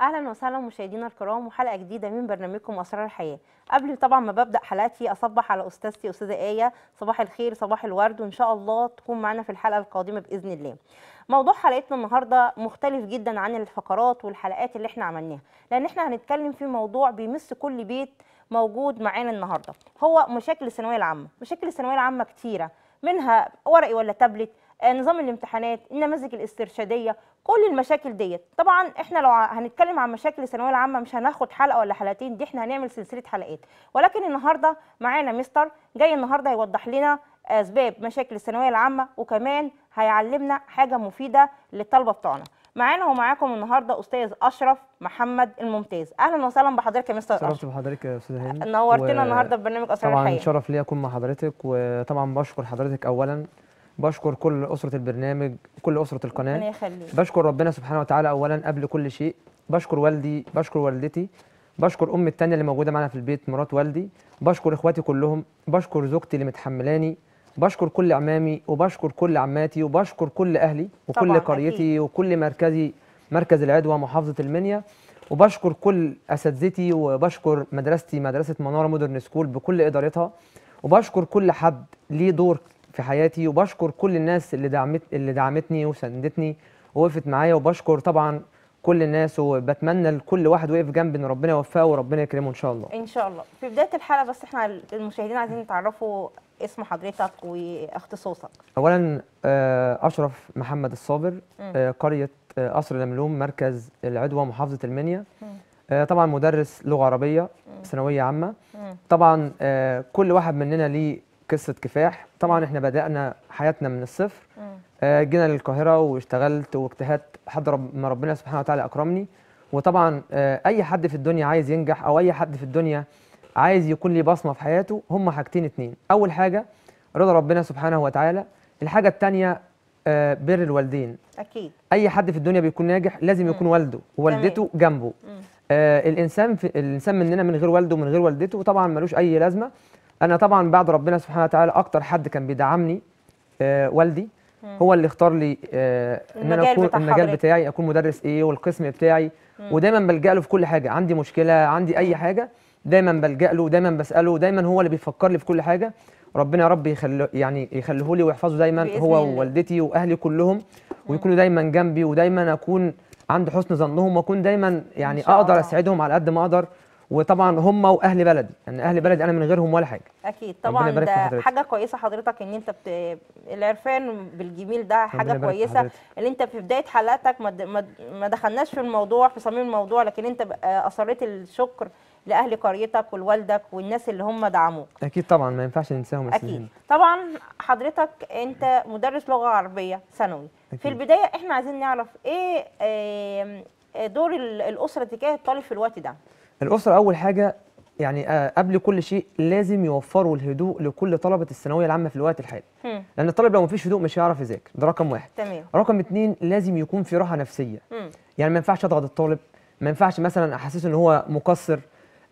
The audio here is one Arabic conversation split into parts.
اهلا وسهلا مشاهدينا الكرام وحلقه جديده من برنامجكم اسرار الحياه قبل طبعا ما ببدا حلقتي اصبح على استاذتي استاذه ايه صباح الخير صباح الورد وان شاء الله تكون معنا في الحلقه القادمه باذن الله موضوع حلقتنا النهارده مختلف جدا عن الفقرات والحلقات اللي احنا عملناها لان احنا هنتكلم في موضوع بيمس كل بيت موجود معانا النهارده هو مشاكل الثانويه العامه مشاكل الثانويه العامه كتيره منها ورقي ولا تابلت آه، نظام الامتحانات النماذج الاسترشاديه كل المشاكل ديت طبعا احنا لو هنتكلم عن مشاكل الثانويه العامه مش هناخد حلقه ولا حلقتين دي احنا هنعمل سلسله حلقات ولكن النهارده معانا مستر جاي النهارده يوضح لنا اسباب مشاكل الثانويه العامه وكمان هيعلمنا حاجه مفيده للطلبه بتوعنا معانا ومعاكم النهارده استاذ اشرف محمد الممتاز اهلا وسهلا بحضرتك يا مستر اشرف بحضرتك يا استاذ هاني نورتنا و... النهارده في برنامج اسرار الحياه طبعا شرف ليا اكون مع حضرتك وطبعا بشكر حضرتك اولا بشكر كل أسرة البرنامج كل أسرة القناة بشكر ربنا سبحانه وتعالى أولا قبل كل شيء بشكر والدي بشكر والدتي بشكر أمي التانية اللي موجودة معنا في البيت مرات والدي بشكر إخواتي كلهم بشكر زوجتي اللي متحملاني بشكر كل عمامي وبشكر كل عماتي وبشكر كل أهلي وكل قريتي أكيد. وكل مركزي مركز العدوى محافظة المنيا وبشكر كل أساتذتي وبشكر مدرستي مدرسة منارة مودرن سكول بكل إدارتها وبشكر كل حد ليه دور في حياتي وبشكر كل الناس اللي دعمت اللي دعمتني وساندتني ووقفت معايا وبشكر طبعا كل الناس وبتمنى لكل واحد وقف جنبي ان ربنا يوفقه وربنا يكرمه ان شاء الله ان شاء الله في بدايه الحلقه بس احنا المشاهدين عايزين يتعرفوا اسم حضرتك واختصاصك اولا آه، اشرف محمد الصابر آه، قريه آه، قصر الملوم مركز العدوه محافظه المنيا طبعا مدرس لغه عربيه ثانويه عامه طبعا كل واحد مننا ليه قصه كفاح طبعا احنا بدانا حياتنا من الصفر آه، جينا للقاهره واشتغلت واجتهدت لحد ما ربنا سبحانه وتعالى اكرمني وطبعا آه، اي حد في الدنيا عايز ينجح او اي حد في الدنيا عايز يكون ليه بصمه في حياته هم حاجتين اتنين اول حاجه رضا ربنا سبحانه وتعالى الحاجه الثانيه آه، بر الوالدين اكيد اي حد في الدنيا بيكون ناجح لازم يكون م. والده ووالدته جنبه آه الانسان في الانسان مننا من غير والده ومن غير والدته طبعا ملوش اي لازمه انا طبعا بعد ربنا سبحانه وتعالى اكتر حد كان بيدعمني آه والدي هو اللي اختار لي آه ان انا اكون بتاع المجال حضرتك. بتاعي اكون مدرس ايه والقسم بتاعي مم. ودايما بلجا له في كل حاجه عندي مشكله عندي اي حاجه دايما بلجا له دايما بساله دايما هو اللي بيفكر لي في كل حاجه ربنا يا رب يخلو يعني يخليه لي ويحفظه دايما هو ووالدتي واهلي كلهم ويكونوا دايما جنبي ودايما اكون عند حسن ظنهم واكون دايما يعني اقدر اسعدهم على قد ما اقدر وطبعا هم واهل بلدي يعني اهل بلدي انا من غيرهم ولا حاجه اكيد طبعا ده حاجه كويسه حضرتك ان انت بت... العرفان بالجميل ده حاجه كويسه ان انت في بدايه حلقتك ما, ما... ما دخلناش في الموضوع في صميم الموضوع لكن انت اصريت آه، الشكر لاهل قريتك والوالدك والناس اللي هم دعموك اكيد طبعا ما ينفعش ننساهم اكيد طبعا حضرتك انت مدرس لغه عربيه ثانوي في البدايه احنا عايزين نعرف ايه آه، دور الاسره تجاه الطالب في الوقت ده الاسره اول حاجه يعني آه، قبل كل شيء لازم يوفروا الهدوء لكل طلبه الثانويه العامه في الوقت الحالي لان الطالب لو مفيش هدوء مش هيعرف يذاكر ده رقم واحد تمام. رقم اتنين لازم يكون في راحه نفسيه مم. يعني ما ينفعش اضغط الطالب ما ينفعش مثلا احسسه ان هو مقصر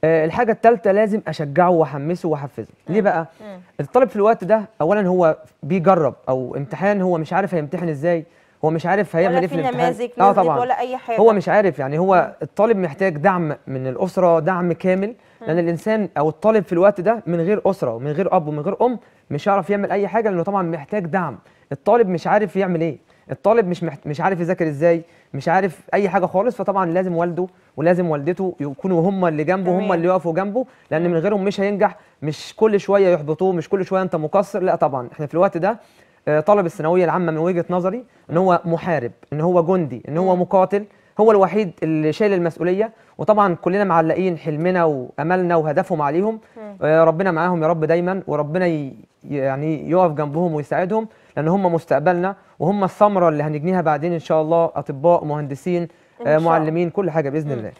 أه الحاجه الثالثه لازم اشجعه واحمسه واحفزه ليه بقى مم. الطالب في الوقت ده اولا هو بيجرب او امتحان هو مش عارف هيمتحن ازاي هو مش عارف هيعمل ايه في الامتحان اه طبعا ولا اي حاجه هو مش عارف يعني هو الطالب محتاج دعم من الاسره دعم كامل لان الانسان او الطالب في الوقت ده من غير اسره ومن غير اب ومن غير ام مش هيعرف يعمل اي حاجه لانه طبعا محتاج دعم الطالب مش عارف يعمل ايه الطالب مش محت... مش عارف يذاكر ازاي مش عارف اي حاجه خالص فطبعا لازم والده ولازم والدته يكونوا هم اللي جنبه هم اللي يقفوا جنبه لان من غيرهم مش هينجح مش كل شويه يحبطوه مش كل شويه انت مقصر لا طبعا احنا في الوقت ده آه، طالب الثانويه العامه من وجهه نظري ان هو محارب ان هو جندي ان هو مقاتل هو الوحيد اللي شايل المسؤوليه وطبعا كلنا معلقين حلمنا واملنا وهدفهم عليهم آه، ربنا معاهم يا رب دايما وربنا يعني يقف جنبهم ويساعدهم لان هم مستقبلنا وهم الثمره اللي هنجنيها بعدين ان شاء الله اطباء مهندسين شاء آه، معلمين كل حاجه باذن الله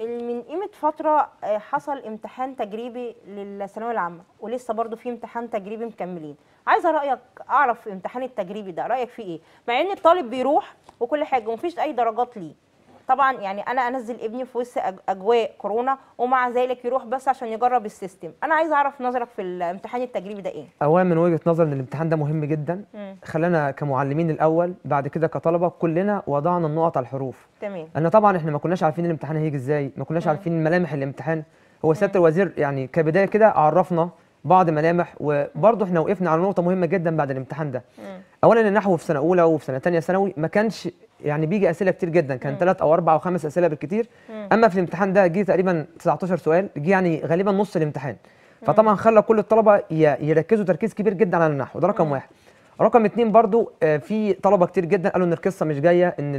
من قيمه فتره آه، حصل امتحان تجريبي للثانويه العامه ولسه برضو في امتحان تجريبي مكملين عايزه رايك اعرف امتحان التجريبي ده رايك فيه ايه مع ان الطالب بيروح وكل حاجه ومفيش اي درجات ليه طبعا يعني انا انزل ابني في وسط اجواء كورونا ومع ذلك يروح بس عشان يجرب السيستم انا عايز اعرف نظرك في الامتحان التجريبي ده ايه اولا من وجهه نظر ان الامتحان ده مهم جدا خلانا كمعلمين الاول بعد كده كطلبه كلنا وضعنا النقط على الحروف تمام انا طبعا احنا ما كناش عارفين الامتحان هيجي ازاي ما كناش مم. عارفين ملامح الامتحان هو سياده الوزير يعني كبدايه كده عرفنا بعض ملامح وبرضه احنا وقفنا على نقطه مهمه جدا بعد الامتحان ده مم. اولا النحو في سنه اولى وفي سنه ثانيه ثانوي ما كانش يعني بيجي اسئله كتير جدا كان ثلاث او اربع او خمس اسئله بالكتير اما في الامتحان ده جه تقريبا 19 سؤال جه يعني غالبا نص الامتحان فطبعا خلى كل الطلبه يركزوا تركيز كبير جدا على النحو ده رقم واحد رقم اتنين برضو آه، في طلبه كتير جدا قالوا ان القصه مش جايه ان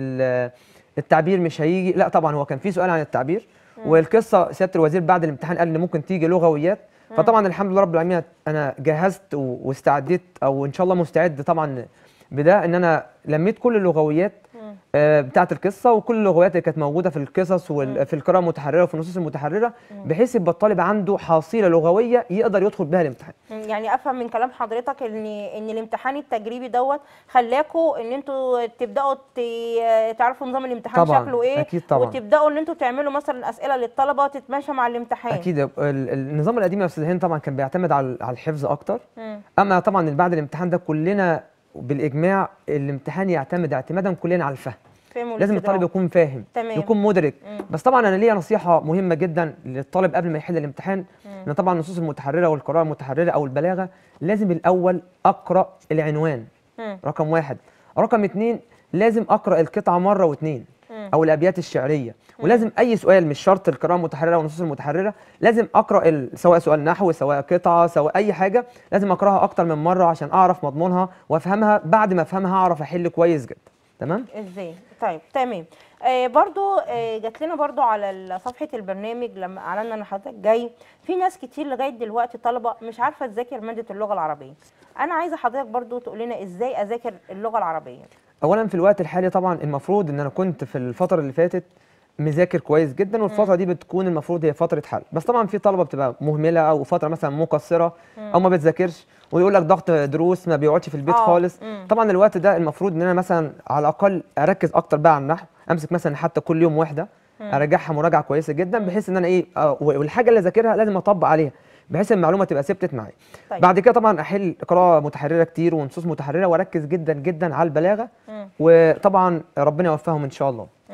التعبير مش هيجي لا طبعا هو كان في سؤال عن التعبير والقصه سياده الوزير بعد الامتحان قال ان ممكن تيجي لغويات فطبعا الحمد لله رب العالمين انا جهزت واستعديت او ان شاء الله مستعد طبعا بده ان انا لميت كل اللغويات آه، بتاعت القصه وكل اللغويات اللي كانت موجوده في القصص وفي الكرة المتحرره وفي النصوص المتحرره بحيث يبقى الطالب عنده حصيله لغويه يقدر يدخل بها الامتحان. يعني افهم من كلام حضرتك ان ان الامتحان التجريبي دوت خلاكوا ان انتوا تبداوا تعرفوا نظام الامتحان طبعا شكله ايه أكيد طبعا وتبداوا ان انتوا تعملوا مثلا اسئله للطلبه تتماشى مع الامتحان. اكيد النظام القديم يا استاذ طبعا كان بيعتمد على الحفظ اكتر. اما طبعا بعد الامتحان ده كلنا بالاجماع الامتحان يعتمد اعتمادا كليا على الفهم لازم الطالب يكون فاهم تمام. يكون مدرك مم. بس طبعا انا ليا نصيحه مهمه جدا للطالب قبل ما يحل الامتحان ان طبعا النصوص المتحرره والقراءه المتحرره او البلاغه لازم الاول اقرا العنوان مم. رقم واحد رقم اتنين لازم اقرا القطعه مره واثنين او الابيات الشعريه ولازم اي سؤال مش شرط القراءه المتحرره والنصوص المتحرره لازم اقرا سواء سؤال نحو سواء قطعه سواء اي حاجه لازم اقراها اكتر من مره عشان اعرف مضمونها وافهمها بعد ما افهمها اعرف احل كويس جدا تمام ازاي طيب تمام آه برضو آه جات لنا برضو على صفحه البرنامج لما اعلنا ان حضرتك جاي في ناس كتير لغايه دلوقتي طلبه مش عارفه تذاكر ماده اللغه العربيه انا عايزه حضرتك برضو تقول لنا ازاي اذاكر اللغه العربيه اولا في الوقت الحالي طبعا المفروض ان انا كنت في الفتره اللي فاتت مذاكر كويس جدا والفتره دي بتكون المفروض هي فتره حل بس طبعا في طلبه بتبقى مهمله او فتره مثلا مقصره او ما بتذاكرش ويقول لك ضغط دروس ما بيقعدش في البيت آه. خالص طبعا الوقت ده المفروض ان انا مثلا على الاقل اركز اكتر بقى على النحو امسك مثلا حتى كل يوم واحده اراجعها مراجعه كويسه جدا بحيث ان انا ايه آه، والحاجه اللي ذاكرها لازم اطبق عليها بحيث المعلومه تبقى ثبتت معايا طيب. بعد كده طبعا احل قراءه متحرره كتير ونصوص متحرره واركز جدا جدا على البلاغه م. وطبعا ربنا يوفقهم ان شاء الله م.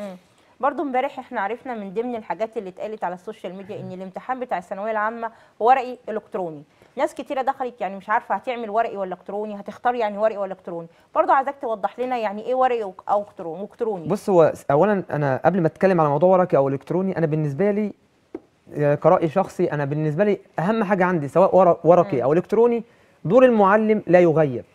برضه امبارح احنا عرفنا من ضمن الحاجات اللي اتقالت على السوشيال ميديا ان الامتحان بتاع الثانويه العامه ورقي الكتروني ناس كتيره دخلت يعني مش عارفه هتعمل ورقي ولا الكتروني هتختار يعني ورقي ولا الكتروني برضه عايزاك توضح لنا يعني ايه ورقي او الكتروني بص هو اولا انا قبل ما اتكلم على موضوع ورقي او الكتروني انا بالنسبه لي كرأي شخصي أنا بالنسبة لي أهم حاجة عندي سواء ورقي أو إلكتروني دور المعلم لا يغيب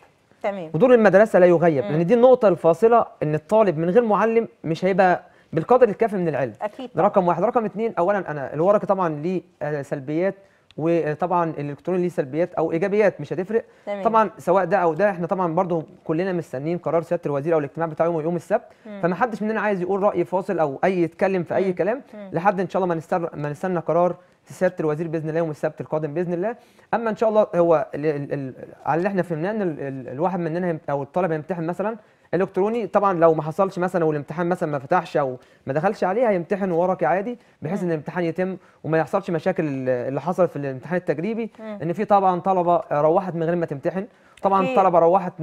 تمام ودور المدرسة لا يغيب لأن دي النقطة الفاصلة إن الطالب من غير معلم مش هيبقى بالقدر الكافي من العلم أكيد ده رقم واحد رقم اتنين أولا أنا الورقي طبعا ليه آه، سلبيات وطبعا الالكترون ليه سلبيات او ايجابيات مش هتفرق تمام. طبعا سواء ده او ده احنا طبعا برضه كلنا مستنيين قرار سياده الوزير او الاجتماع بتاعه يوم, السبت فما حدش مننا عايز يقول راي فاصل او اي يتكلم في اي مم. كلام مم. لحد ان شاء الله ما نستنى ما نستنى قرار سياده الوزير باذن الله يوم السبت القادم باذن الله اما ان شاء الله هو ال ال ال على اللي احنا فهمناه ان الواحد مننا او الطالب هيمتحن مثلا الكتروني طبعا لو ما حصلش مثلا والامتحان مثلا ما فتحش او ما دخلش عليه هيمتحن ورقي عادي بحيث ان الامتحان يتم وما يحصلش مشاكل اللي حصلت في الامتحان التجريبي ان في طبعا طلبه روحت من غير ما تمتحن طبعا أكيد. طلبه روحت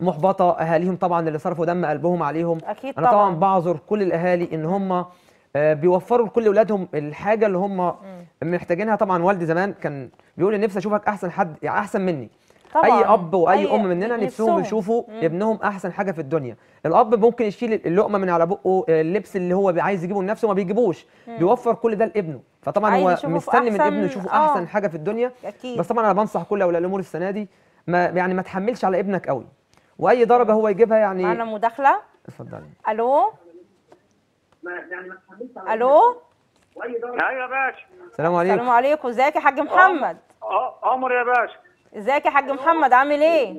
محبطه اهاليهم طبعا اللي صرفوا دم قلبهم عليهم أكيد طبعا. انا طبعا بعذر كل الاهالي ان هم آه، بيوفروا لكل اولادهم الحاجه اللي هم محتاجينها طبعا والدي زمان كان بيقول لي نفسي اشوفك احسن حد احسن مني طبعا. اي اب واي أي ام مننا نفسهم يشوفوا ابنهم احسن حاجه في الدنيا الاب ممكن يشيل اللقمه من على بقه اللبس اللي هو عايز يجيبه لنفسه ما بيجيبوش مم. بيوفر كل ده لابنه فطبعا هو مستني من ابنه يشوفه آه. احسن حاجه في الدنيا أكيد. بس طبعا انا بنصح كل اولياء الامور السنه دي ما يعني ما تحملش على ابنك قوي واي درجه هو يجيبها يعني معانا مداخله اتفضلي الو يعني ما تحملش على الو واي ايوه يا باشا السلام عليكم السلام عليكم ازيك يا حاج محمد عمر يا باشا ازيك يا حاج أيوه. محمد عامل ايه؟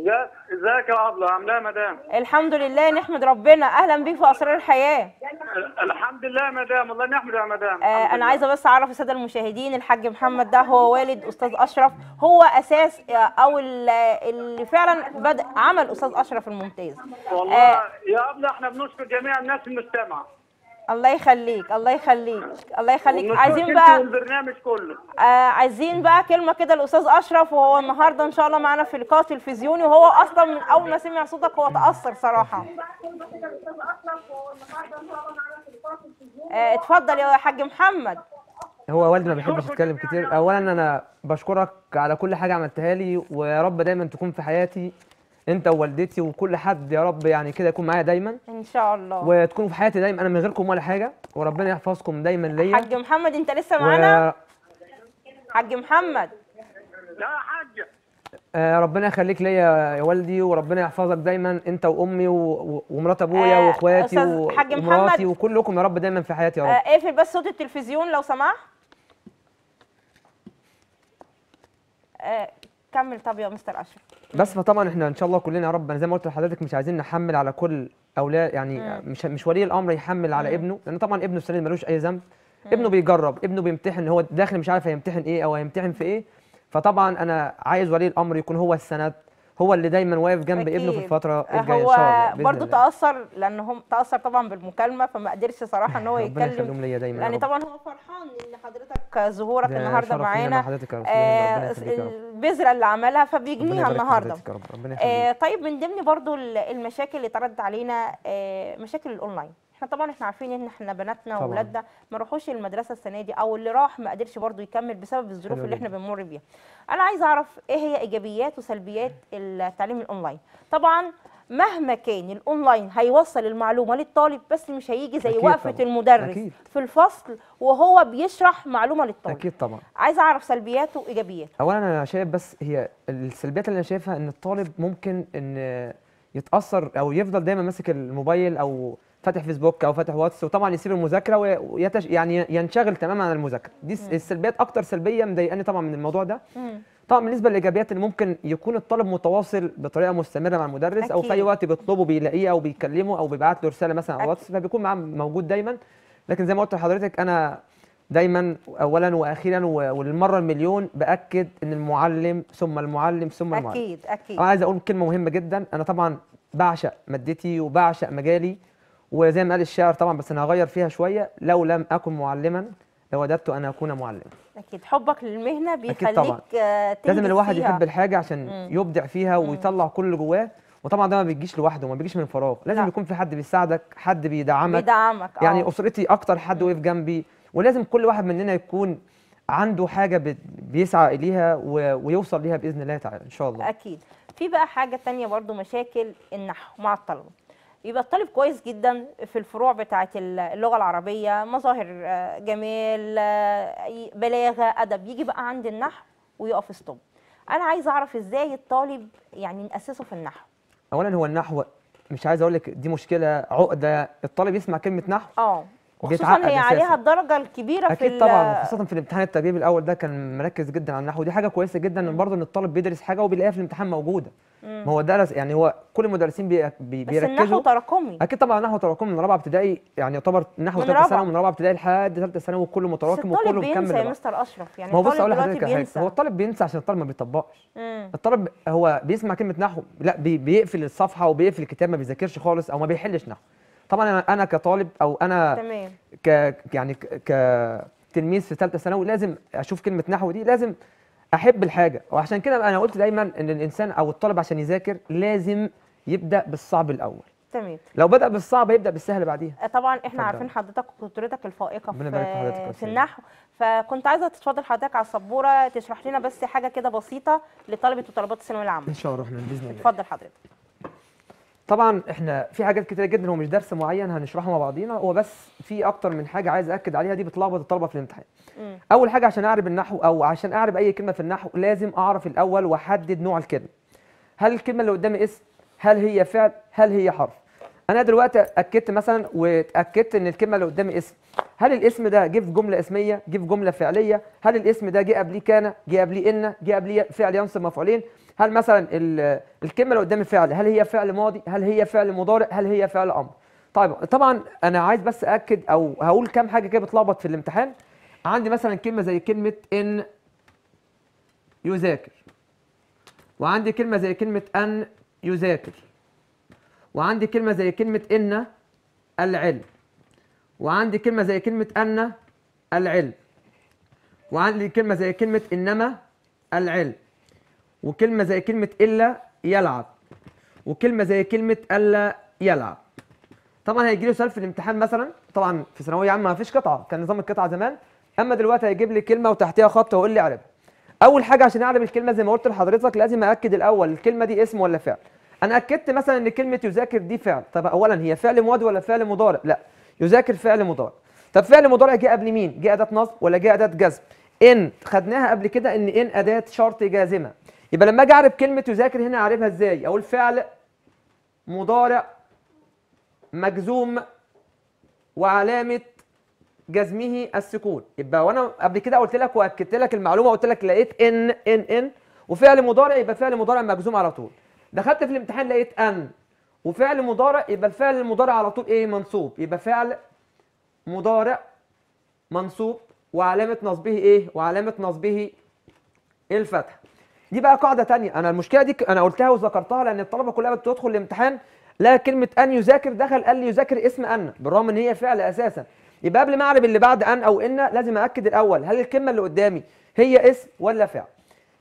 ازيك يا عبله عامله ايه يا مدام؟ الحمد لله نحمد ربنا اهلا بيك في اسرار الحياه. الحمد لله يا مدام والله نحمد يا مدام. آه انا عايزه بس اعرف الساده المشاهدين الحاج محمد ده هو والد استاذ اشرف هو اساس آه، او اللي فعلا بدا عمل استاذ اشرف الممتاز. والله آه يا عبله احنا بنشكر جميع الناس المستمعه. الله يخليك الله يخليك الله يخليك عايزين بقى البرنامج كله آه عايزين بقى كلمه كده الاستاذ اشرف وهو النهارده ان شاء الله معانا في لقاء تلفزيوني وهو اصلا من اول ما سمع صوتك هو تاثر صراحه آه اتفضل يا حاج محمد هو والدي ما بيحبش يتكلم كتير اولا انا بشكرك على كل حاجه عملتها لي ويا رب دايما تكون في حياتي انت ووالدتي وكل حد يا رب يعني كده يكون معايا دايما ان شاء الله وتكونوا في حياتي دايما انا من غيركم ولا حاجه وربنا يحفظكم دايما ليا حاج محمد انت لسه معانا و... حاج محمد لا يا حاج آه ربنا يخليك ليا يا والدي وربنا يحفظك دايما انت وامي و... ومرات ابويا آه واخواتي و... حاج ومراتي وكلكم يا رب دايما في حياتي يا رب آه، اقفل آه بس صوت التلفزيون لو سمحت آه كمل طب يا مستر اشرف بس فطبعا احنا ان شاء الله كلنا يا رب انا زي ما قلت لحضرتك مش عايزين نحمل على كل اولاد يعني مم. مش مش ولي الامر يحمل على مم. ابنه لان طبعا ابنه السنه ملوش اي ذنب ابنه بيجرب ابنه بيمتحن هو داخل مش عارف هيمتحن ايه او هيمتحن في ايه فطبعا انا عايز ولي الامر يكون هو السند هو اللي دايما واقف جنب أكيد. ابنه في الفتره آه، الجايه هو شاء برضه تاثر لان هم تاثر طبعا بالمكالمه فما قدرش صراحه ان هو يتكلم يعني ليا دايما يعني طبعا هو فرحان ان حضرتك ظهورك النهارده معانا آه البذره اللي عملها فبيجنيها النهارده آه طيب من ضمن برضه المشاكل اللي اتعرضت علينا آه مشاكل الاونلاين احنا طبعا احنا عارفين ان احنا بناتنا واولادنا ما راحوش المدرسه السنه دي او اللي راح ما قدرش برضه يكمل بسبب الظروف اللي احنا بنمر بيها انا عايزه اعرف ايه هي ايجابيات وسلبيات التعليم الاونلاين طبعا مهما كان الاونلاين هيوصل المعلومه للطالب بس مش هيجي زي وقفه طبعًا. المدرس أكيد. في الفصل وهو بيشرح معلومه للطالب اكيد طبعا عايز اعرف سلبياته وايجابياته اولا انا شايف بس هي السلبيات اللي انا شايفها ان الطالب ممكن ان يتاثر او يفضل دايما ماسك الموبايل او فاتح فيسبوك او فاتح واتس وطبعا يسيب المذاكره ويتش يعني ينشغل تماما عن المذاكره دي مم. السلبيات اكتر سلبيه مضايقاني طبعا من الموضوع ده مم. طبعا بالنسبه للايجابيات اللي ممكن يكون الطالب متواصل بطريقه مستمره مع المدرس أكيد. او في اي وقت بيطلبه بيلاقيه او بيكلمه او بيبعت له رساله مثلا على الواتس فبيكون معاه موجود دايما لكن زي ما قلت لحضرتك انا دايما اولا واخيرا وللمره المليون باكد ان المعلم ثم المعلم ثم المعلم اكيد اكيد انا عايز اقول كلمه مهمه جدا انا طبعا بعشق مادتي وبعشق مجالي وزي ما قال الشاعر طبعا بس انا هغير فيها شويه لو لم اكن معلما لوددت ان اكون معلما اكيد حبك للمهنه بيخليك آه، لازم الواحد فيها. يحب الحاجه عشان مم. يبدع فيها ويطلع كل اللي جواه وطبعا ده ما بيجيش لوحده ما بيجيش من فراغ لازم لا. يكون في حد بيساعدك حد بيدعمك بيدعمك آه. يعني أوه. اسرتي اكتر حد وقف جنبي ولازم كل واحد مننا يكون عنده حاجه بيسعى اليها ويوصل ليها باذن الله تعالى ان شاء الله اكيد في بقى حاجه تانية برضو مشاكل النحو مع الطلبه يبقى الطالب كويس جدا في الفروع بتاعه اللغه العربيه مظاهر آه، جمال آه، بلاغه ادب يجي بقى عند النحو ويقف ستوب انا عايز اعرف ازاي الطالب يعني ناسسه في النحو اولا هو النحو مش عايز اقول لك دي مشكله عقده الطالب يسمع كلمه نحو اه خصوصا هي عليها الدرجه الكبيره أكيد في اكيد طبعا خصوصا في الامتحان التجريبي الاول ده كان مركز جدا على النحو ودي حاجه كويسه جدا برضه ان الطالب بيدرس حاجه وبيلاقيها في الامتحان موجوده ما هو درس يعني هو كل المدرسين بي بي بس بيركزوا بس النحو تراكمي اكيد طبعا النحو تراكمي من رابعه ابتدائي يعني يعتبر نحو ثالثه ثانوي من رابعه ابتدائي لحد ثالثه ثانوي كله متراكم وكله مكمل يا مستر اشرف يعني ما هو بص اقول لحضرتك حاجه هو الطالب بينسى عشان الطالب ما بيطبقش الطالب هو بيسمع كلمه نحو لا بي بيقفل الصفحه وبيقفل الكتاب ما بيذاكرش خالص او ما بيحلش نحو طبعا انا انا كطالب او انا تمام ك يعني ك تلميذ في ثالثه ثانوي لازم اشوف كلمه نحو دي لازم احب الحاجه وعشان كده انا قلت دايما ان الانسان او الطالب عشان يذاكر لازم يبدا بالصعب الاول تمام لو بدا بالصعب يبدا بالسهل بعديها أه، طبعا احنا فضل. عارفين حضرتك قدرتك الفائقه في, في, في النحو فكنت عايزه تتفضل حضرتك على السبوره تشرح لنا بس حاجه كده بسيطه لطلبه وطلبات الثانويه العامه ان شاء الله احنا باذن الله اتفضل حضرتك طبعا احنا في حاجات كتيره جدا هو مش درس معين هنشرحه مع بعضينا هو بس في اكتر من حاجه عايز اكد عليها دي بتلخبط الطلبه في الامتحان مم. اول حاجه عشان اعرف النحو او عشان اعرف اي كلمه في النحو لازم اعرف الاول واحدد نوع الكلمه هل الكلمه اللي قدامي اسم هل هي فعل هل هي حرف انا دلوقتي اكدت مثلا واتاكدت ان الكلمه اللي قدامي اسم هل الاسم ده جه في جمله اسميه جه في جمله فعليه هل الاسم ده جه قبليه كان جه قبليه ان جه قبليه فعل ينصب مفعولين هل مثلا الكلمه اللي قدام الفعل هل هي فعل ماضي هل هي فعل مضارع هل هي فعل امر طيب طبعا انا عايز بس اكد او هقول كام حاجه كده بتلخبط في الامتحان عندي مثلا كلمه زي كلمه ان يذاكر وعندي كلمه زي كلمه ان يذاكر وعندي كلمه زي كلمه ان العلم وعندي كلمه زي كلمه ان العلم وعندي كلمه زي كلمه انما العلم وكلمه زي كلمه الا يلعب وكلمه زي كلمه الا يلعب طبعا هيجي له سؤال في الامتحان مثلا طبعا في ثانويه عامه ما فيش قطعه كان نظام القطعه زمان اما دلوقتي هيجيب لي كلمه وتحتها خط ويقول لي اعربها اول حاجه عشان اعرب الكلمه زي ما قلت لحضرتك لازم ااكد الاول الكلمه دي اسم ولا فعل انا اكدت مثلا ان كلمه يذاكر دي فعل طب اولا هي فعل ماضي ولا فعل مضارع لا يذاكر فعل مضارع طب فعل مضارع جه قبل مين جه اداه نصب ولا جه اداه جزم ان خدناها قبل كده ان ان اداه شرط جازمه يبقى لما اجي اعرف كلمه يذاكر هنا اعرفها ازاي اقول فعل مضارع مجزوم وعلامه جزمه السكون يبقى وانا قبل كده قلت لك واكدت لك المعلومه قلت لك لقيت ان ان ان وفعل مضارع يبقى فعل مضارع مجزوم على طول دخلت في الامتحان لقيت ان وفعل مضارع يبقى الفعل المضارع على طول ايه منصوب يبقى فعل مضارع منصوب وعلامه نصبه ايه وعلامه نصبه الفتحه دي بقى قاعده تانية انا المشكله دي انا قلتها وذكرتها لان الطلبه كلها بتدخل الامتحان لا كلمه ان يذاكر دخل قال لي يذاكر اسم ان بالرغم ان هي فعل اساسا يبقى قبل ما اعرف اللي بعد ان او ان لازم اكد الاول هل الكلمه اللي قدامي هي اسم ولا فعل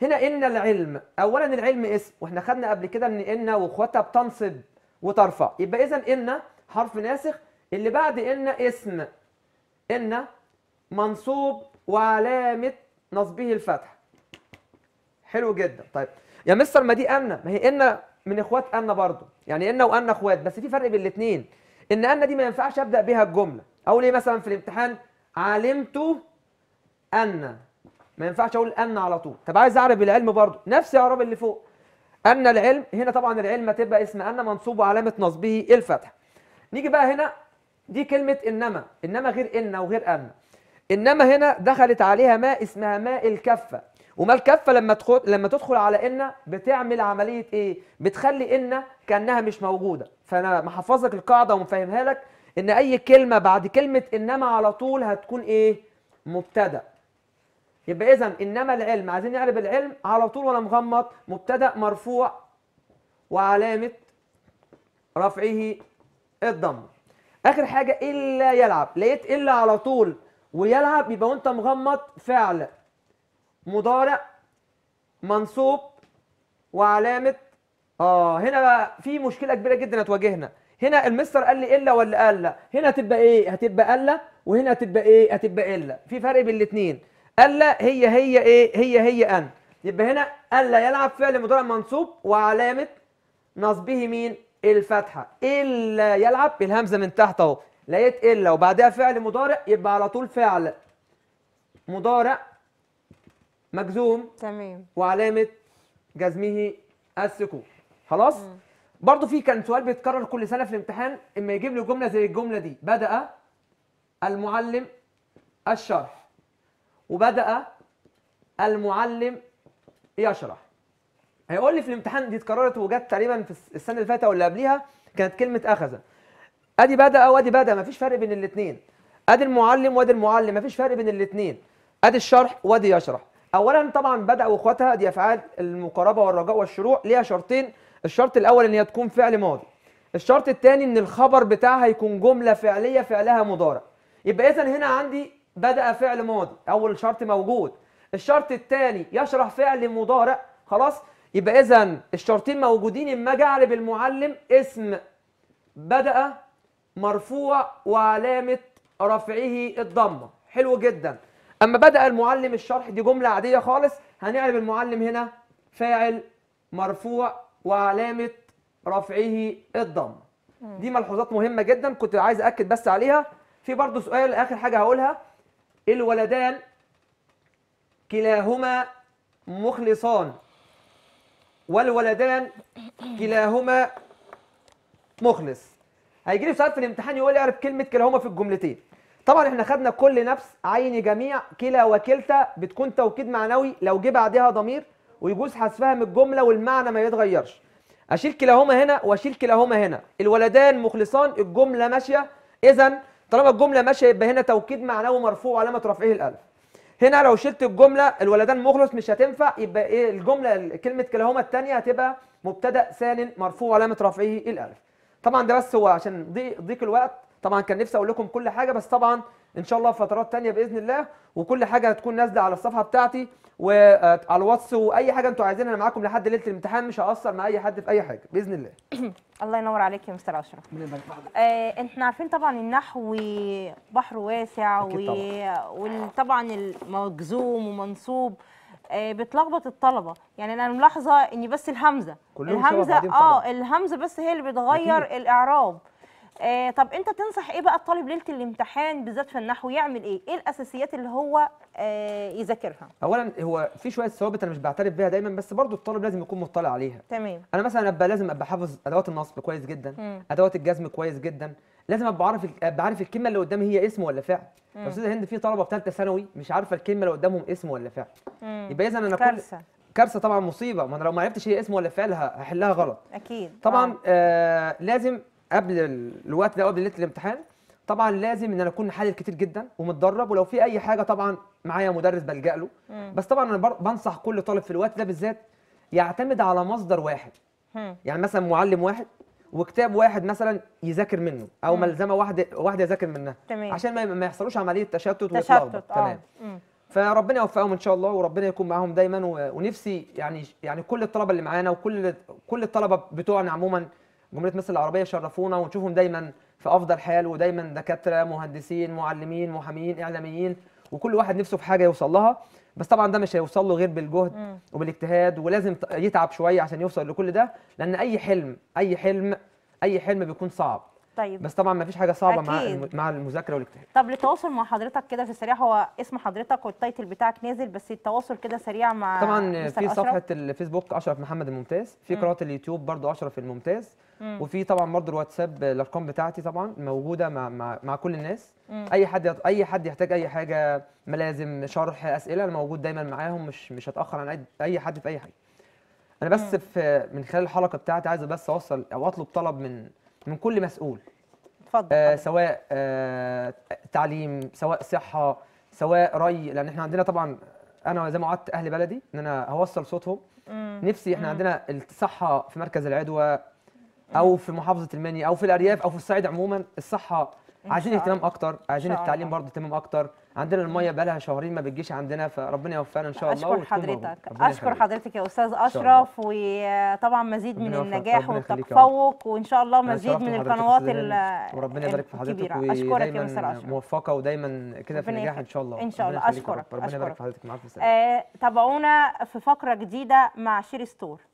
هنا ان العلم اولا العلم اسم واحنا خدنا قبل كده ان ان واخواتها بتنصب وترفع يبقى اذا ان حرف ناسخ اللي بعد ان اسم ان منصوب وعلامه نصبه الفتح حلو جدا طيب يا مستر ما دي أنا ما هي إنا من إخوات أنا برضو يعني إنا وأنا إخوات بس في فرق بين الاتنين إن أنا دي ما ينفعش أبدأ بها الجملة أقول إيه مثلا في الامتحان علمت أن ما ينفعش أقول أن على طول طب عايز اعرف العلم برضو نفس الاعراب اللي فوق أن العلم هنا طبعا العلم تبقى اسم أن منصوب وعلامة نصبه الفتحة نيجي بقى هنا دي كلمة إنما إنما غير إن وغير أن إنما هنا دخلت عليها ما اسمها ماء الكفة وما الكفه لما تدخل لما تدخل على ان بتعمل عمليه ايه بتخلي ان كانها مش موجوده فانا محفظك القاعده ومفهمها لك ان اي كلمه بعد كلمه انما على طول هتكون ايه مبتدا يبقى اذا انما العلم عايزين نعرف العلم على طول وانا مغمض مبتدا مرفوع وعلامه رفعه الضم اخر حاجه الا يلعب لقيت الا على طول ويلعب يبقى وانت مغمض فعل مضارع منصوب وعلامه اه هنا بقى في مشكله كبيره جدا هتواجهنا هنا المستر قال لي الا ولا الا هنا هتبقى ايه هتبقى الا وهنا هتبقى ايه هتبقى الا في فرق بين الاثنين الا هي هي ايه هي هي ان يبقى هنا الا يلعب فعل مضارع منصوب وعلامه نصبه مين الفتحه الا يلعب بالهمزه من تحت اهو لقيت الا وبعدها فعل مضارع يبقى على طول فعل مضارع مجزوم تمام وعلامه جزمه السكون خلاص برضه في كان سؤال بيتكرر كل سنه في الامتحان اما يجيب لي جمله زي الجمله دي بدا المعلم الشرح وبدا المعلم يشرح هيقول لي في الامتحان دي اتكررت وجت تقريبا في السنه اللي فاتت او اللي قبليها كانت كلمه اخذ ادي بدا وادي بدا مفيش فرق بين الاثنين ادي المعلم وادي المعلم مفيش فرق بين الاثنين ادي الشرح وادي يشرح اولا طبعا بدا واخواتها دي افعال المقاربه والرجاء والشروع ليها شرطين الشرط الاول ان هي تكون فعل ماضي الشرط الثاني ان الخبر بتاعها يكون جمله فعليه فعلها مضارع يبقى اذا هنا عندي بدا فعل ماضي اول شرط موجود الشرط الثاني يشرح فعل مضارع خلاص يبقى اذا الشرطين موجودين اما جعل بالمعلم اسم بدا مرفوع وعلامه رفعه الضمه حلو جدا اما بدا المعلم الشرح دي جمله عاديه خالص هنعرب المعلم هنا فاعل مرفوع وعلامه رفعه الضم دي ملحوظات مهمه جدا كنت عايز اكد بس عليها في برضه سؤال اخر حاجه هقولها الولدان كلاهما مخلصان والولدان كلاهما مخلص هيجي لي سؤال في الامتحان يقول لي اعرف كلمه كلاهما في الجملتين طبعا احنا خدنا كل نفس عين جميع كلا وكلتا بتكون توكيد معنوي لو جه بعدها ضمير ويجوز حذفها من الجمله والمعنى ما يتغيرش اشيل كلاهما هنا واشيل كلاهما هنا الولدان مخلصان الجمله ماشيه اذا طالما الجمله ماشيه يبقى هنا توكيد معنوي مرفوع علامه رفعه الالف هنا لو شلت الجمله الولدان مخلص مش هتنفع يبقى ايه الجمله كلمه كلاهما الثانيه هتبقى مبتدا ثان مرفوع علامه رفعه الالف طبعا ده بس هو عشان ضيق الوقت طبعا كان نفسي اقول لكم كل حاجه بس طبعا ان شاء الله في فترات تانية باذن الله وكل حاجه هتكون نازله على الصفحه بتاعتي وعلى آه، الواتس واي حاجه انتوا عايزينها انا معاكم لحد ليله الامتحان مش هقصر مع اي حد في اي حاجه باذن الله الله ينور عليك يا مستر اشرف آه احنا عارفين طبعا النحو بحر واسع وطبعا المجزوم ومنصوب آه بتلخبط الطلبه يعني انا ملاحظه ان بس الهمزه الهمزه اه الهمزه بس هي اللي بتغير الاعراب آه طب انت تنصح ايه بقى الطالب ليله الامتحان بالذات في النحو يعمل ايه؟ ايه الاساسيات اللي هو آه يذاكرها؟ اولا هو في شويه ثوابت انا مش بعترف بيها دايما بس برضو الطالب لازم يكون مطلع عليها. تمام. انا مثلا ابقى لازم ابقى حافظ ادوات النصب كويس جدا، مم. ادوات الجزم كويس جدا، لازم ابقى عارف ابقى عارف الكلمه اللي قدامي هي اسم ولا فعل. يا استاذه هند في طلبه في ثالثه ثانوي مش عارفه الكلمه اللي قدامهم اسم ولا فعل. مم. يبقى اذا انا كارثه كارثه طبعا مصيبه ما انا لو ما عرفتش هي اسم ولا فعل هحلها غلط. اكيد. طبعا آه, آه لازم قبل الوقت ده قبل ليله الامتحان طبعا لازم ان انا اكون حالل كتير جدا ومتدرب ولو في اي حاجه طبعا معايا مدرس بلجا له مم. بس طبعا انا بنصح كل طالب في الوقت ده بالذات يعتمد على مصدر واحد مم. يعني مثلا معلم واحد وكتاب واحد مثلا يذاكر منه او مم. ملزمه واحده واحده يذاكر منها تمام. عشان ما يحصلوش عمليه تشتت وتلخبط آه. تمام فربنا يوفقهم ان شاء الله وربنا يكون معاهم دايما ونفسي يعني يعني كل الطلبه اللي معانا وكل كل الطلبه بتوعنا عموما جمهوريه مصر العربيه شرفونا ونشوفهم دايما في افضل حال ودايما دكاتره مهندسين معلمين محامين اعلاميين وكل واحد نفسه في حاجه يوصل لها بس طبعا ده مش هيوصل له غير بالجهد م. وبالاجتهاد ولازم يتعب شويه عشان يوصل لكل ده لان اي حلم اي حلم اي حلم بيكون صعب طيب بس طبعا ما فيش حاجه صعبه أكيد. مع مع المذاكره والاجتهاد طب للتواصل مع حضرتك كده في السريع هو اسم حضرتك والتايتل بتاعك نازل بس التواصل كده سريع مع طبعا في صفحه الفيسبوك اشرف محمد الممتاز في قناه اليوتيوب برضو اشرف الممتاز وفي طبعا برضو الواتساب الارقام بتاعتي طبعا موجوده مع مع, مع كل الناس مم. اي حد اي حد يحتاج اي حاجه ملازم شرح اسئله انا موجود دايما معاهم مش مش هتاخر عن اي حد في اي حاجه انا بس مم. في من خلال الحلقه بتاعتي عايز بس اوصل او اطلب طلب من من كل مسؤول اتفضل آه سواء آه تعليم سواء صحه سواء ري لان احنا عندنا طبعا انا زي ما وعدت اهل بلدي ان انا هوصل صوتهم مم. نفسي احنا مم. عندنا الصحه في مركز العدوى او في محافظه المنيا او في الارياف او في الصعيد عموما الصحه عايزين اهتمام اكتر عايزين التعليم برضه اهتمام اكتر عندنا الميه بقى لها شهرين ما بتجيش عندنا فربنا يوفقنا ان شاء الله اشكر حضرتك اشكر حضرتك يا استاذ اشرف وطبعا مزيد من النجاح والتفوق وان شاء الله مزيد من القنوات وربنا يبارك في حضرتك اشكرك يا مستر اشرف موفقه ودايما كده في النجاح ان شاء الله ان شاء الله اشكرك ربنا يبارك في حضرتك معاك آه، في تابعونا في فقره جديده مع شيري ستور